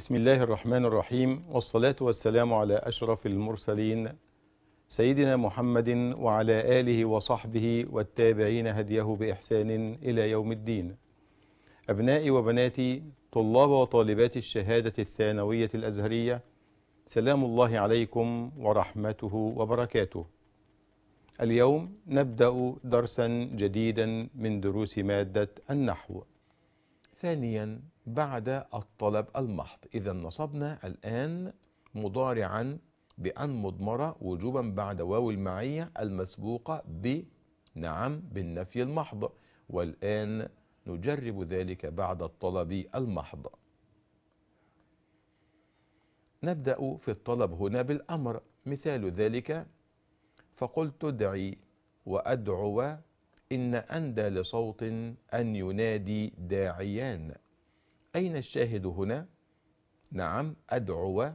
بسم الله الرحمن الرحيم والصلاة والسلام على أشرف المرسلين سيدنا محمد وعلى آله وصحبه والتابعين هديه بإحسان إلى يوم الدين أبنائي وبناتي طلاب وطالبات الشهادة الثانوية الأزهرية سلام الله عليكم ورحمته وبركاته اليوم نبدأ درسا جديدا من دروس مادة النحو ثانيا بعد الطلب المحض إذا نصبنا الآن مضارعا بأن مضمرة وجوبا بعد واو المعية المسبوقة ب نعم بالنفي المحض والآن نجرب ذلك بعد الطلب المحض نبدأ في الطلب هنا بالأمر مثال ذلك فقلت ادعي وأدعو إن أندى لصوت أن ينادي داعيان أين الشاهد هنا؟ نعم أدعو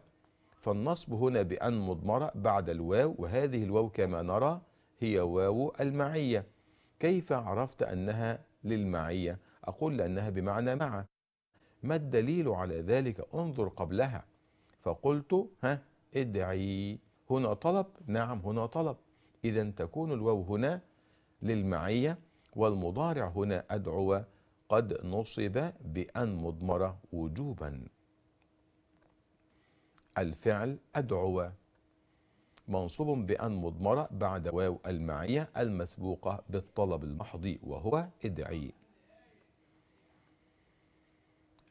فالنصب هنا بأن مضمرة بعد الواو وهذه الواو كما نرى هي واو المعية كيف عرفت أنها للمعية؟ أقول لأنها بمعنى مع ما الدليل على ذلك؟ انظر قبلها فقلت ها ادعي هنا طلب نعم هنا طلب إذا تكون الواو هنا للمعية والمضارع هنا أدعو قد نصب بأن مضمرة وجوبا الفعل أدعو منصوب بأن مضمرة بعد واو المعية المسبوقة بالطلب المحض وهو ادعي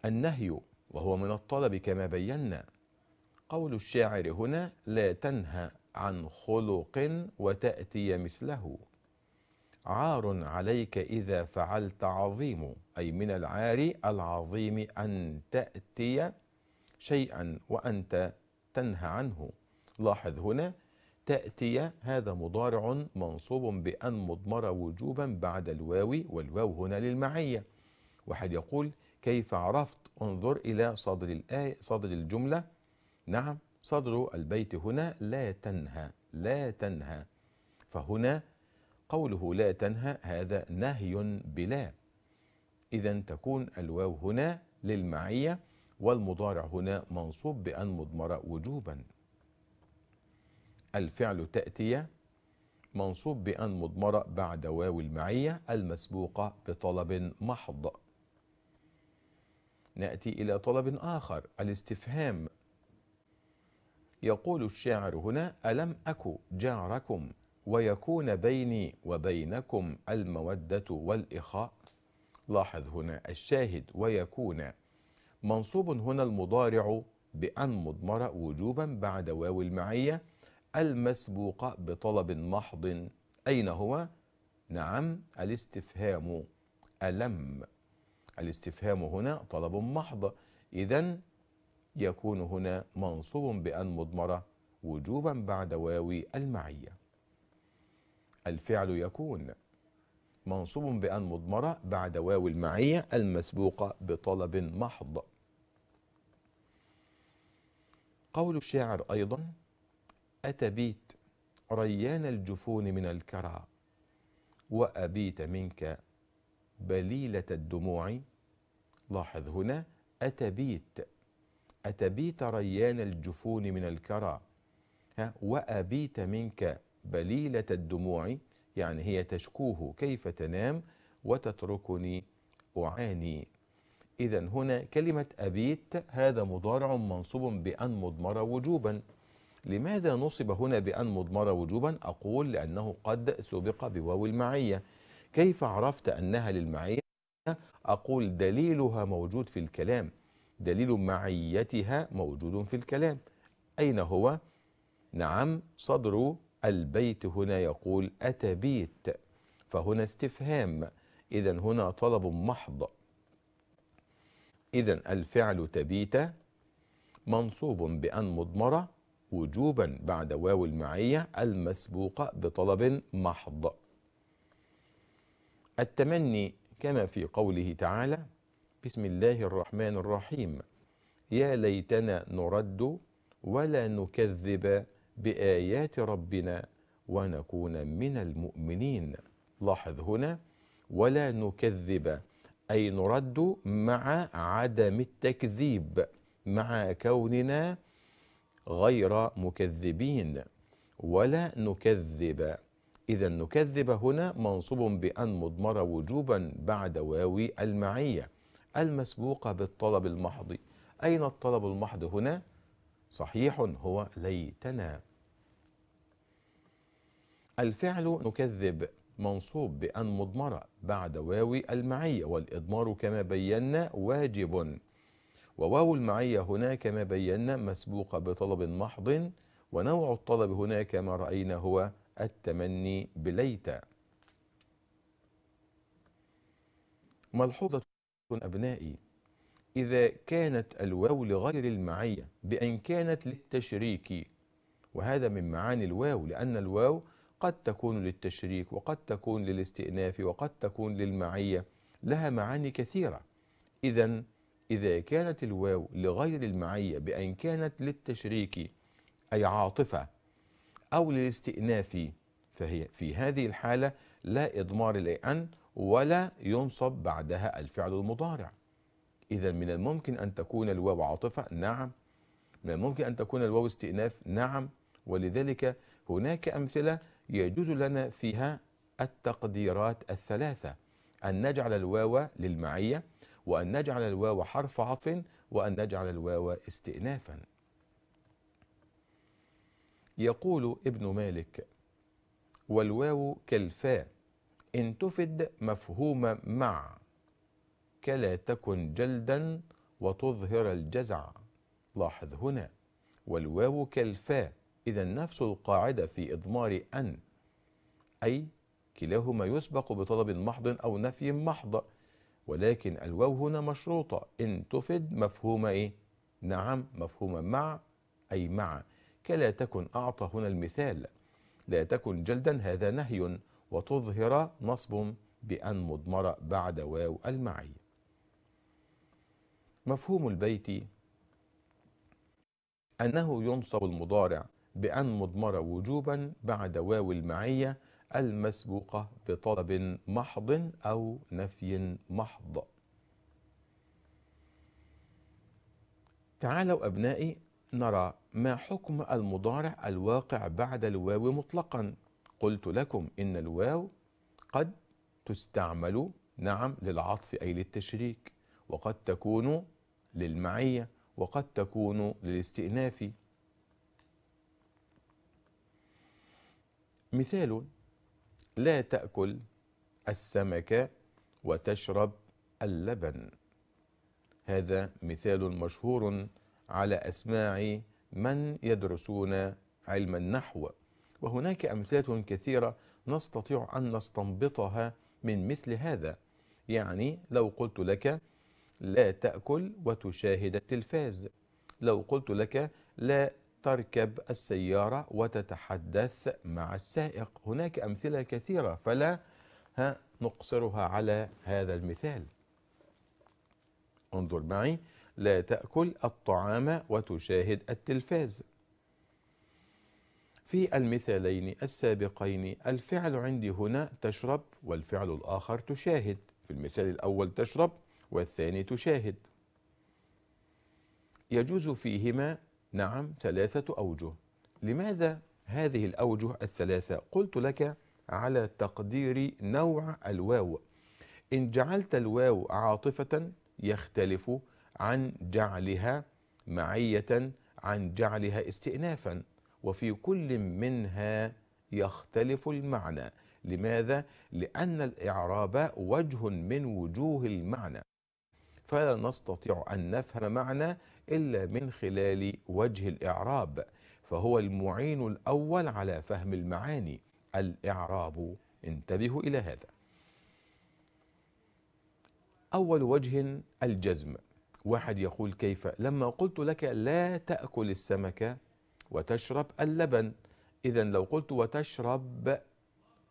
النهي وهو من الطلب كما بينا قول الشاعر هنا لا تنهى عن خلق وتأتي مثله عار عليك إذا فعلت عظيم أي من العار العظيم أن تأتي شيئا وأنت تنهى عنه لاحظ هنا تأتي هذا مضارع منصوب بأن مضمر وجوبا بعد الواو والواو هنا للمعية واحد يقول كيف عرفت انظر إلى صدر الآية صدر الجملة نعم صدر البيت هنا لا تنهى لا تنهى فهنا قوله لا تنهى هذا نهي بلا إذا تكون الواو هنا للمعية والمضارع هنا منصوب بأن مضمرة وجوبا الفعل تأتي منصوب بأن مضمرة بعد واو المعية المسبوقة بطلب محض نأتي إلى طلب آخر الاستفهام يقول الشاعر هنا ألم أك جاركم ويكون بيني وبينكم المودة والإخاء لاحظ هنا الشاهد ويكون منصوب هنا المضارع بأن مضمرة وجوبا بعد واو المعية المسبوقة بطلب محض أين هو؟ نعم الاستفهام ألم الاستفهام هنا طلب محض إذا يكون هنا منصوب بأن مضمرة وجوبا بعد واو المعية الفعل يكون منصوب بأن مضمرة بعد واو المعية المسبوقة بطلب محض قول الشاعر أيضا أتبيت ريان الجفون من الكرى وأبيت منك بليلة الدموع لاحظ هنا أتبيت أتبيت ريان الجفون من الكرى ها وأبيت منك بليلة الدموع يعني هي تشكوه كيف تنام وتتركني أعاني إذا هنا كلمة أبيت هذا مضارع منصوب بأن مضمرة وجوبا لماذا نصب هنا بأن مضمرة وجوبا أقول لأنه قد سبق بواو المعية كيف عرفت أنها للمعية أقول دليلها موجود في الكلام دليل معيتها موجود في الكلام أين هو؟ نعم صدر البيت هنا يقول أتبيت فهنا استفهام إذا هنا طلب محض إذا الفعل تبيت منصوب بأن مضمرة وجوبا بعد واو المعية المسبوقة بطلب محض التمني كما في قوله تعالى بسم الله الرحمن الرحيم يا ليتنا نرد ولا نكذب بايات ربنا ونكون من المؤمنين لاحظ هنا ولا نكذب اي نرد مع عدم التكذيب مع كوننا غير مكذبين ولا نكذب اذا نكذب هنا منصوب بان مضمر وجوبا بعد واو المعيه المسبوقه بالطلب المحض اين الطلب المحض هنا صحيح هو ليتنا الفعل نكذب منصوب بأن مضمرة بعد واو المعية والإضمار كما بينا واجب وواو المعية هنا كما بينا مسبوقة بطلب محض ونوع الطلب هنا كما رأينا هو التمني بليت ملحوظة أبنائي إذا كانت الواو لغير المعية بأن كانت للتشريك وهذا من معاني الواو لأن الواو قد تكون للتشريك وقد تكون للاستئناف وقد تكون للمعية لها معاني كثيرة إذا إذا كانت الواو لغير المعية بأن كانت للتشريك أي عاطفة أو للاستئناف فهي في هذه الحالة لا إضمار لأن ولا ينصب بعدها الفعل المضارع إذا من الممكن أن تكون الواو عاطفة نعم من الممكن أن تكون الواو استئناف نعم ولذلك هناك أمثلة يجوز لنا فيها التقديرات الثلاثة أن نجعل الواو للمعية وأن نجعل الواو حرف عطف وأن نجعل الواو استئنافا يقول ابن مالك والواو كالفاء إن تفد مفهوم مع كلا تكن جلدا وتظهر الجزع لاحظ هنا والواو كالفاء إذا نفس القاعدة في إضمار أن أي كلاهما يسبق بطلب محض أو نفي محض ولكن الواو هنا مشروطة إن تفد مفهوم إيه؟ نعم مفهوم مع أي مع كلا تكن أعطى هنا المثال لا تكن جلدا هذا نهي وتظهر نصب بأن مضمرة بعد واو المعية مفهوم البيت أنه ينصب المضارع بأن مضمر وجوبا بعد واو المعية المسبوقة بطلب محض أو نفي محض تعالوا أبنائي نرى ما حكم المضارع الواقع بعد الواو مطلقا قلت لكم إن الواو قد تستعمل نعم للعطف أي للتشريك وقد تكون للمعية وقد تكون للاستئناف مثال لا تأكل السمك وتشرب اللبن هذا مثال مشهور على أسماع من يدرسون علم النحو وهناك أمثلة كثيرة نستطيع أن نستنبطها من مثل هذا يعني لو قلت لك لا تأكل وتشاهد التلفاز لو قلت لك لا تركب السيارة وتتحدث مع السائق هناك أمثلة كثيرة فلا ها نقصرها على هذا المثال انظر معي لا تأكل الطعام وتشاهد التلفاز في المثالين السابقين الفعل عندي هنا تشرب والفعل الآخر تشاهد في المثال الأول تشرب والثاني تشاهد يجوز فيهما نعم ثلاثة أوجه لماذا هذه الأوجه الثلاثة قلت لك على تقدير نوع الواو إن جعلت الواو عاطفة يختلف عن جعلها معية عن جعلها استئنافا وفي كل منها يختلف المعنى لماذا؟ لأن الإعراب وجه من وجوه المعنى فلا نستطيع أن نفهم معنى إلا من خلال وجه الإعراب فهو المعين الأول على فهم المعاني الإعراب انتبهوا إلى هذا أول وجه الجزم واحد يقول كيف لما قلت لك لا تأكل السمكه وتشرب اللبن إذا لو قلت وتشرب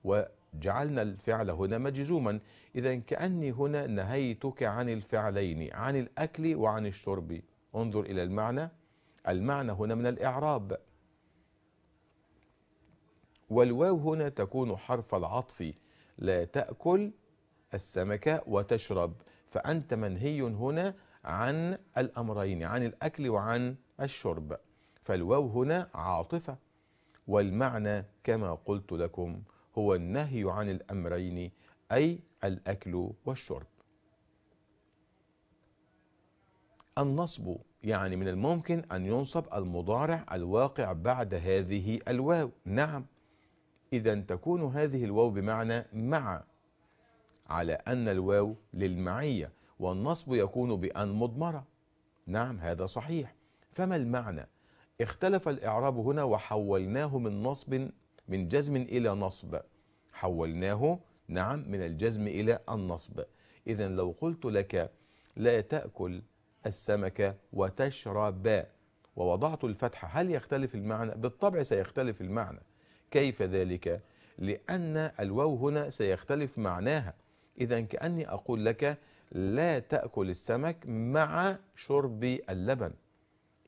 و جعلنا الفعل هنا مجزوما إذا كأني هنا نهيتك عن الفعلين عن الأكل وعن الشرب انظر إلى المعنى المعنى هنا من الإعراب والواو هنا تكون حرف العطف لا تأكل السمكة وتشرب فأنت منهي هنا عن الأمرين عن الأكل وعن الشرب فالواو هنا عاطفة والمعنى كما قلت لكم هو النهي عن الامرين اي الاكل والشرب النصب يعني من الممكن ان ينصب المضارع الواقع بعد هذه الواو نعم اذا تكون هذه الواو بمعنى مع على ان الواو للمعيه والنصب يكون بان مضمره نعم هذا صحيح فما المعنى اختلف الاعراب هنا وحولناه من نصب من جزم إلى نصب حولناه نعم من الجزم إلى النصب إذا لو قلت لك لا تأكل السمك وتشرب ووضعت الفتحة هل يختلف المعنى؟ بالطبع سيختلف المعنى كيف ذلك؟ لأن الواو هنا سيختلف معناها إذا كأني أقول لك لا تأكل السمك مع شرب اللبن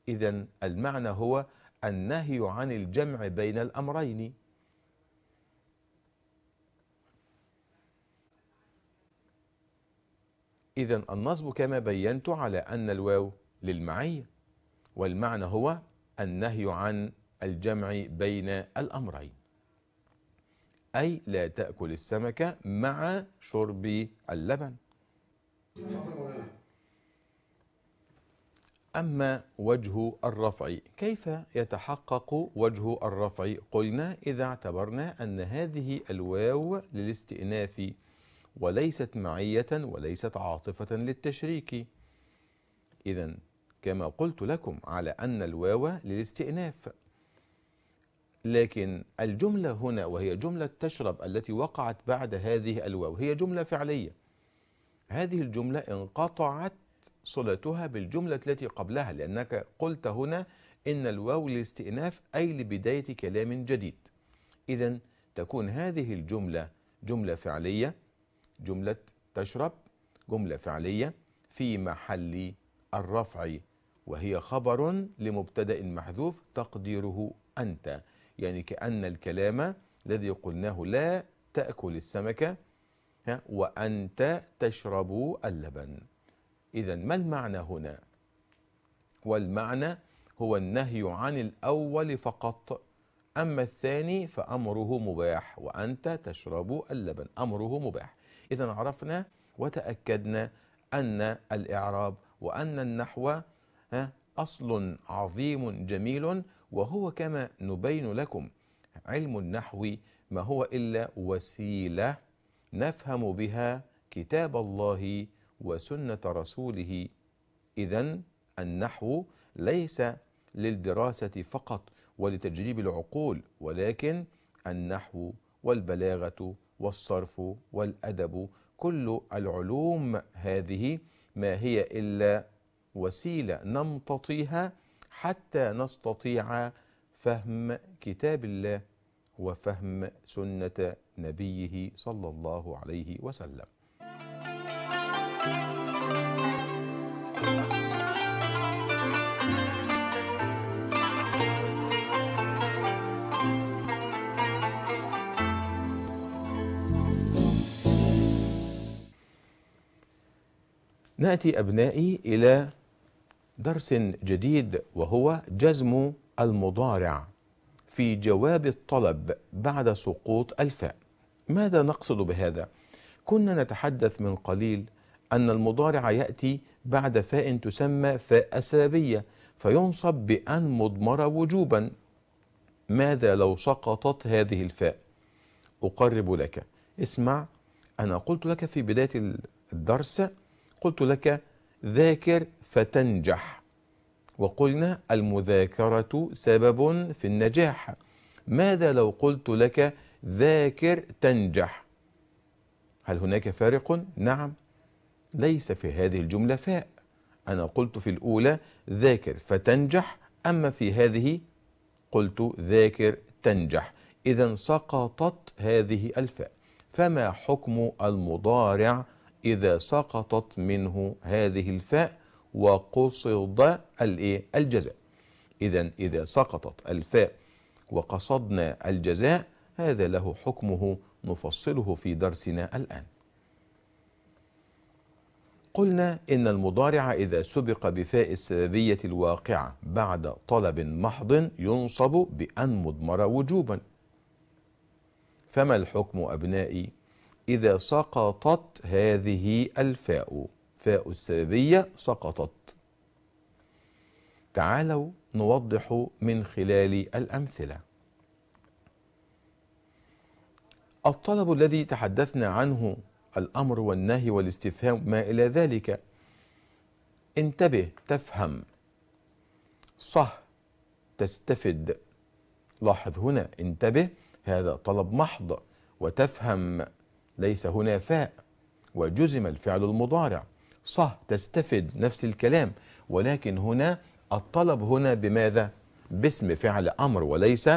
إذا المعنى هو النهي عن الجمع بين الأمرين إذا النصب كما بينت على أن الواو للمعية والمعنى هو النهي عن الجمع بين الأمرين أي لا تأكل السمكة مع شرب اللبن أما وجه الرفع كيف يتحقق وجه الرفع قلنا إذا اعتبرنا أن هذه الواو للاستئناف وليست معية وليست عاطفة للتشريك إذا كما قلت لكم على أن الواو للاستئناف لكن الجملة هنا وهي جملة تشرب التي وقعت بعد هذه الواو هي جملة فعلية هذه الجملة انقطعت صلتها بالجملة التي قبلها لأنك قلت هنا إن الواو للاستئناف أي لبداية كلام جديد إذا تكون هذه الجملة جملة فعلية جملة تشرب جملة فعلية في محل الرفع وهي خبر لمبتدأ محذوف تقديره أنت يعني كأن الكلام الذي قلناه لا تأكل السمكة وأنت تشرب اللبن إذا ما المعنى هنا؟ والمعنى هو النهي عن الأول فقط أما الثاني فأمره مباح وأنت تشرب اللبن أمره مباح إذا عرفنا وتأكدنا أن الإعراب وأن النحو أصل عظيم جميل وهو كما نبين لكم علم النحو ما هو إلا وسيلة نفهم بها كتاب الله وسنة رسوله إذا النحو ليس للدراسة فقط ولتجريب العقول ولكن النحو والبلاغة والصرف والادب كل العلوم هذه ما هي الا وسيله نمتطيها حتى نستطيع فهم كتاب الله وفهم سنه نبيه صلى الله عليه وسلم ناتي ابنائي الى درس جديد وهو جزم المضارع في جواب الطلب بعد سقوط الفاء ماذا نقصد بهذا كنا نتحدث من قليل ان المضارع ياتي بعد فاء تسمى فاء سببيه فينصب بان مضمر وجوبا ماذا لو سقطت هذه الفاء اقرب لك اسمع انا قلت لك في بدايه الدرس قلت لك ذاكر فتنجح وقلنا المذاكرة سبب في النجاح ماذا لو قلت لك ذاكر تنجح هل هناك فارق؟ نعم ليس في هذه الجملة فاء أنا قلت في الأولى ذاكر فتنجح أما في هذه قلت ذاكر تنجح إذا سقطت هذه الفاء فما حكم المضارع إذا سقطت منه هذه الفاء وقصد الإيه؟ الجزاء إذا إذا سقطت الفاء وقصدنا الجزاء هذا له حكمه نفصله في درسنا الآن قلنا إن المضارع إذا سبق بفاء السببية الواقعة بعد طلب محض ينصب بأن مضمر وجوبا فما الحكم أبنائي إذا سقطت هذه الفاء فاء السببية سقطت تعالوا نوضح من خلال الأمثلة الطلب الذي تحدثنا عنه الأمر والنهي والاستفهام ما إلى ذلك انتبه تفهم صه تستفد لاحظ هنا انتبه هذا طلب محض وتفهم ليس هنا فاء وجزم الفعل المضارع صح تستفد نفس الكلام ولكن هنا الطلب هنا بماذا باسم فعل امر وليس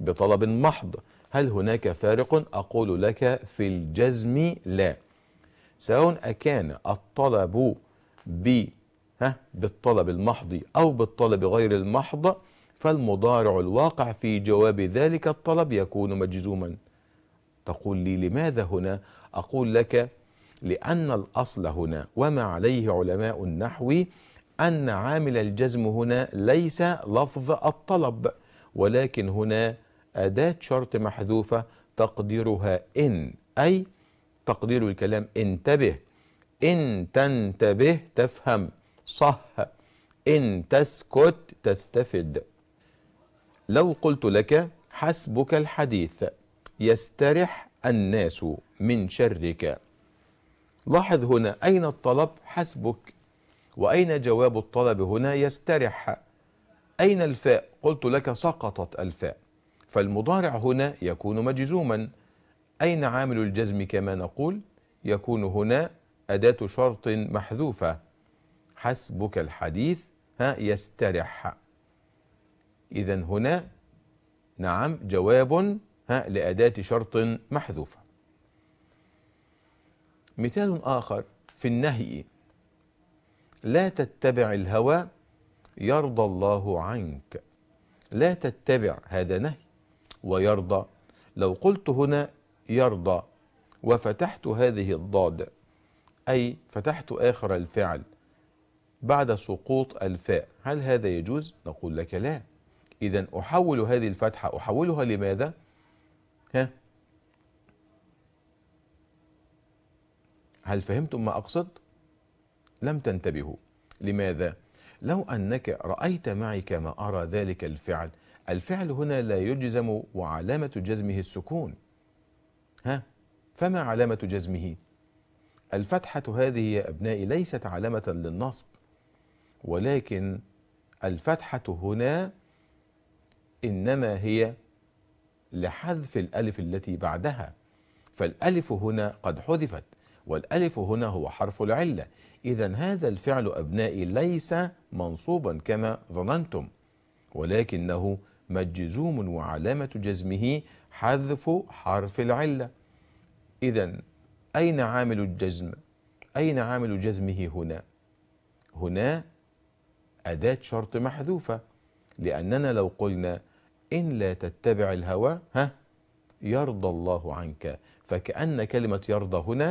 بطلب محض هل هناك فارق اقول لك في الجزم لا سواء اكان الطلب ب ها بالطلب المحض او بالطلب غير المحض فالمضارع الواقع في جواب ذلك الطلب يكون مجزوما تقول لي لماذا هنا أقول لك لأن الأصل هنا وما عليه علماء النحو أن عامل الجزم هنا ليس لفظ الطلب ولكن هنا أداة شرط محذوفة تقديرها إن أي تقدير الكلام انتبه إن تنتبه تفهم صح إن تسكت تستفد لو قلت لك حسبك الحديث يسترح الناس من شرك لاحظ هنا أين الطلب حسبك وأين جواب الطلب هنا يسترح أين الفاء قلت لك سقطت الفاء فالمضارع هنا يكون مجزوما أين عامل الجزم كما نقول يكون هنا أداة شرط محذوفة حسبك الحديث ها يسترح إذا هنا نعم جواب ها لأداة شرط محذوفة مثال آخر في النهي لا تتبع الهوى يرضى الله عنك لا تتبع هذا نهي ويرضى لو قلت هنا يرضى وفتحت هذه الضاد أي فتحت آخر الفعل بعد سقوط الفاء هل هذا يجوز؟ نقول لك لا إذا أحول هذه الفتحة أحولها لماذا؟ ها هل فهمتم ما أقصد؟ لم تنتبهوا لماذا؟ لو أنك رأيت معي كما أرى ذلك الفعل الفعل هنا لا يجزم وعلامة جزمه السكون ها فما علامة جزمه؟ الفتحة هذه يا أبنائي ليست علامة للنصب ولكن الفتحة هنا إنما هي لحذف الألف التي بعدها فالألف هنا قد حذفت والألف هنا هو حرف العلة إذا هذا الفعل أبنائي ليس منصوبا كما ظننتم ولكنه مجزوم وعلامة جزمه حذف حرف العلة إذا أين عامل الجزم؟ أين عامل جزمه هنا؟ هنا أداة شرط محذوفة لأننا لو قلنا إن لا تتبع الهوى ها يرضى الله عنك فكأن كلمة يرضى هنا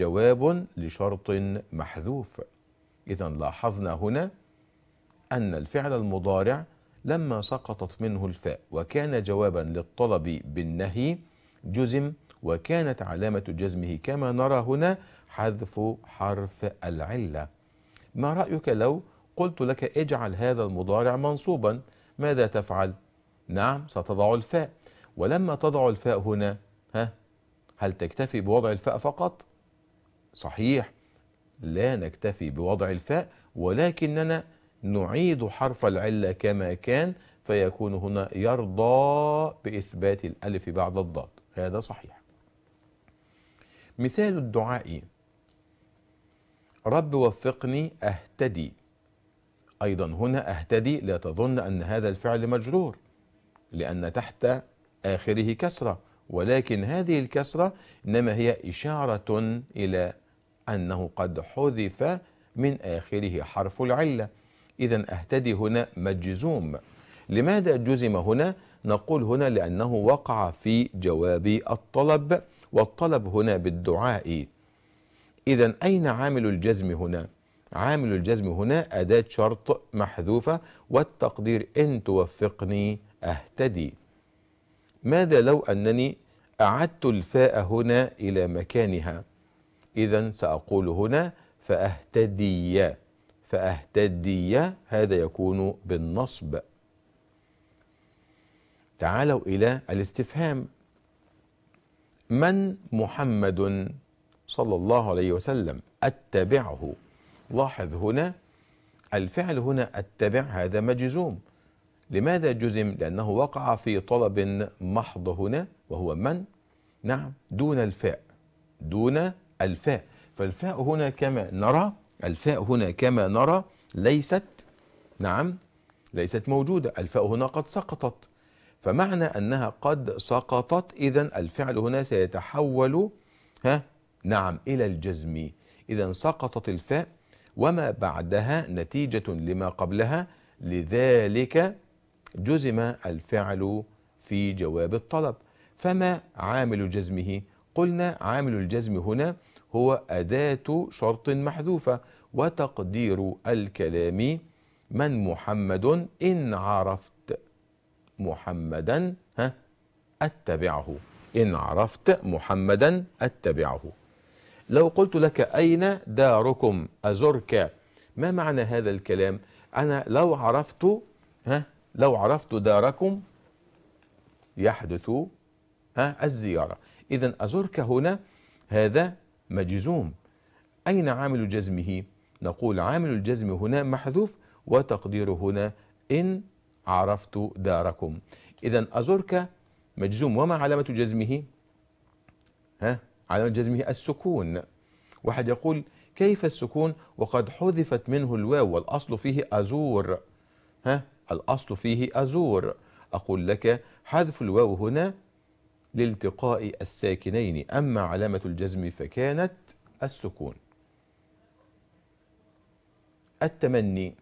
جواب لشرط محذوف إذا لاحظنا هنا أن الفعل المضارع لما سقطت منه الفاء وكان جوابا للطلب بالنهي جزم وكانت علامة جزمه كما نرى هنا حذف حرف العلة ما رأيك لو قلت لك اجعل هذا المضارع منصوبا ماذا تفعل نعم ستضع الفاء ولما تضع الفاء هنا ها هل تكتفي بوضع الفاء فقط صحيح لا نكتفي بوضع الفاء ولكننا نعيد حرف العله كما كان فيكون هنا يرضى باثبات الالف بعد الضاد هذا صحيح مثال الدعاء رب وفقني اهتدي ايضا هنا اهتدي لا تظن ان هذا الفعل مجرور لأن تحت آخره كسرة ولكن هذه الكسرة إنما هي إشارة إلى أنه قد حذف من آخره حرف العلة إذا أهتدي هنا مجزوم لماذا جزم هنا؟ نقول هنا لأنه وقع في جواب الطلب والطلب هنا بالدعاء إذا أين عامل الجزم هنا؟ عامل الجزم هنا أداة شرط محذوفة والتقدير إن توفقني أهتدي ماذا لو أنني أعدت الفاء هنا إلى مكانها إذا سأقول هنا فأهتدي فأهتدي هذا يكون بالنصب تعالوا إلى الاستفهام من محمد صلى الله عليه وسلم أتبعه لاحظ هنا الفعل هنا أتبع هذا مجزوم لماذا جزم؟ لأنه وقع في طلب محض هنا وهو من؟ نعم دون الفاء دون الفاء فالفاء هنا كما نرى الفاء هنا كما نرى ليست نعم ليست موجودة الفاء هنا قد سقطت فمعنى أنها قد سقطت إذا الفعل هنا سيتحول ها نعم إلى الجزم إذا سقطت الفاء وما بعدها نتيجة لما قبلها لذلك جزم الفعل في جواب الطلب فما عامل جزمه قلنا عامل الجزم هنا هو أداة شرط محذوفة وتقدير الكلام من محمد إن عرفت محمدا ها أتبعه إن عرفت محمدا أتبعه لو قلت لك أين داركم أزرك ما معنى هذا الكلام أنا لو عرفت ها لو عرفت داركم يحدث الزيارة إذا أزرك هنا هذا مجزوم أين عامل جزمه نقول عامل الجزم هنا محذوف وتقديره هنا إن عرفت داركم إذا أزرك مجزوم وما علامة جزمه ها علامة جزمه السكون واحد يقول كيف السكون وقد حذفت منه الواو والأصل فيه أزور ها الأصل فيه أزور أقول لك حذف الواو هنا لالتقاء الساكنين أما علامة الجزم فكانت السكون التمني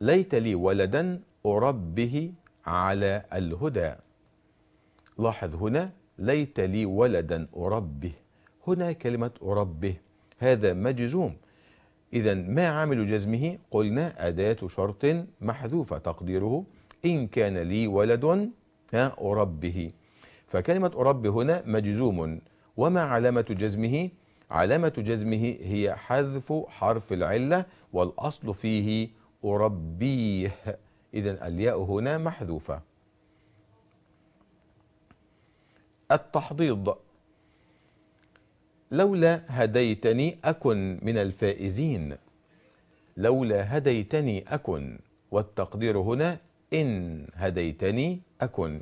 ليت لي ولدا أربه على الهدى لاحظ هنا ليت لي ولدا أربه هنا كلمة أربه هذا مجزوم إذا ما عامل جزمه قلنا أداة شرط محذوفة تقديره إن كان لي ولد أربه فكلمة أربي هنا مجزوم وما علامة جزمه؟ علامة جزمه هي حذف حرف العلة والأصل فيه أربيه إذا الياء هنا محذوفة التحضيض لولا هديتني أكن من الفائزين لولا هديتني أكن والتقدير هنا إن هديتني أكن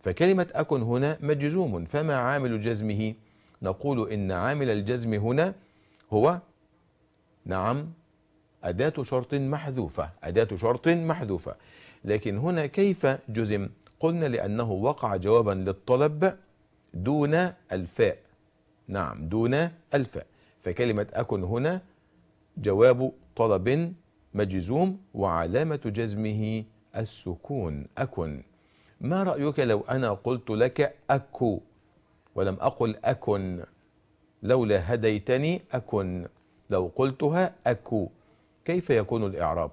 فكلمة أكن هنا مجزوم فما عامل جزمه نقول إن عامل الجزم هنا هو نعم أداة شرط محذوفة أداة شرط محذوفة لكن هنا كيف جزم قلنا لأنه وقع جوابا للطلب دون الفاء نعم دون الفاء فكلمة أكن هنا جواب طلب مجزوم وعلامة جزمه السكون أكن ما رأيك لو أنا قلت لك أكو ولم أقل أكن لولا هديتني أكن لو قلتها أكو كيف يكون الإعراب؟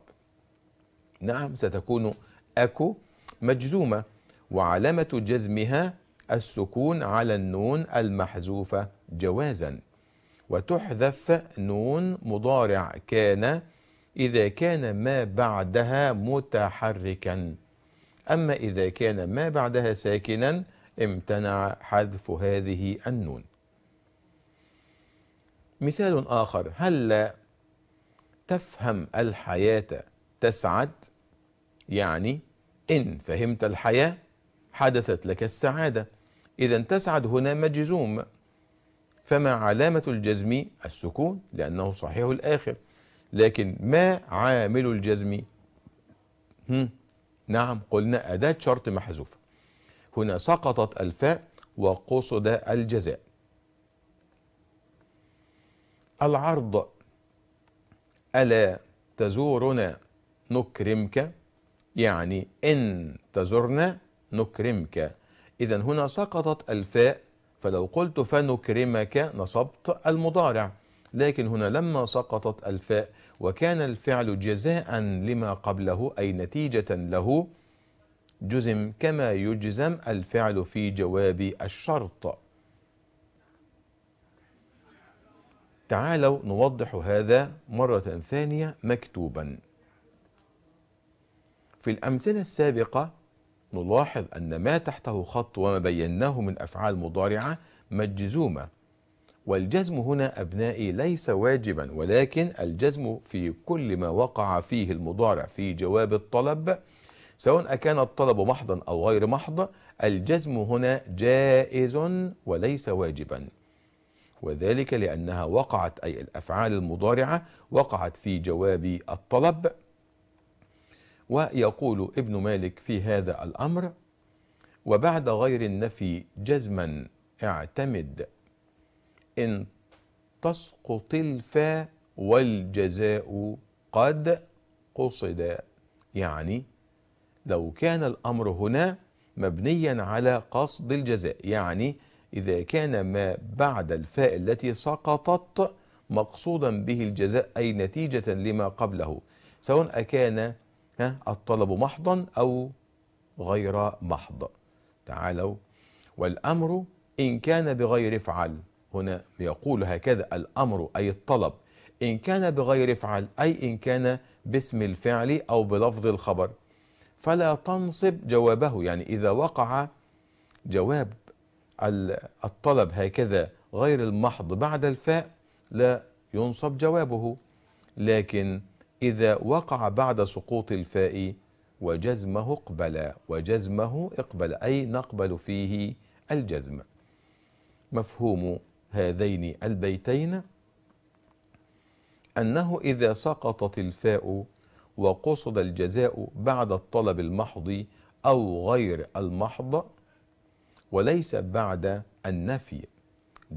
نعم ستكون أكو مجزومة وعلامة جزمها السكون على النون المحذوفة جوازا وتحذف نون مضارع كان إذا كان ما بعدها متحركا أما إذا كان ما بعدها ساكنا امتنع حذف هذه النون مثال آخر هل لا تفهم الحياة تسعد يعني إن فهمت الحياة حدثت لك السعادة إذا تسعد هنا مجزوم فما علامة الجزم السكون لأنه صحيح الآخر لكن ما عامل الجزم نعم قلنا أداة شرط محذوفة هنا سقطت الفاء وقصد الجزاء العرض ألا تزورنا نكرمك يعني إن تزورنا نكرمك إذا هنا سقطت الفاء فلو قلت فنكرمك نصبت المضارع لكن هنا لما سقطت الفاء وكان الفعل جزاء لما قبله أي نتيجة له جزم كما يجزم الفعل في جواب الشرط تعالوا نوضح هذا مرة ثانية مكتوبا في الأمثلة السابقة نلاحظ أن ما تحته خط وما بيناه من أفعال مضارعة مجزومة والجزم هنا أبنائي ليس واجبا ولكن الجزم في كل ما وقع فيه المضارع في جواب الطلب سواء أكان الطلب محضا أو غير محض الجزم هنا جائز وليس واجبا وذلك لأنها وقعت أي الأفعال المضارعة وقعت في جواب الطلب ويقول ابن مالك في هذا الأمر وبعد غير النفي جزما اعتمد إن تسقط الفاء والجزاء قد قصد يعني لو كان الأمر هنا مبنيا على قصد الجزاء يعني إذا كان ما بعد الفاء التي سقطت مقصودا به الجزاء أي نتيجة لما قبله سواء أكان الطلب محضا أو غير محض تعالوا والأمر إن كان بغير افعل هنا يقول هكذا الأمر أي الطلب إن كان بغير افعل أي إن كان باسم الفعل أو بلفظ الخبر فلا تنصب جوابه يعني إذا وقع جواب الطلب هكذا غير المحض بعد الفاء لا ينصب جوابه لكن إذا وقع بعد سقوط الفاء وجزمه اقبل وجزمه اقبل أي نقبل فيه الجزم مفهوم هذين البيتين أنه إذا سقطت الفاء وقصد الجزاء بعد الطلب المحض أو غير المحض وليس بعد النفي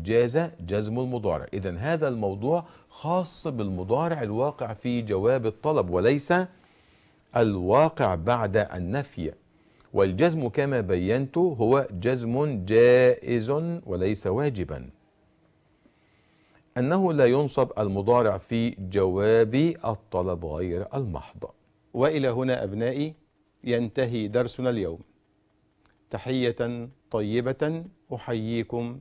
جاز جزم المضارع إذا هذا الموضوع خاص بالمضارع الواقع في جواب الطلب وليس الواقع بعد النفي والجزم كما بينت هو جزم جائز وليس واجبا أنه لا ينصب المضارع في جواب الطلب غير المحض وإلى هنا أبنائي ينتهي درسنا اليوم تحية طيبة أحييكم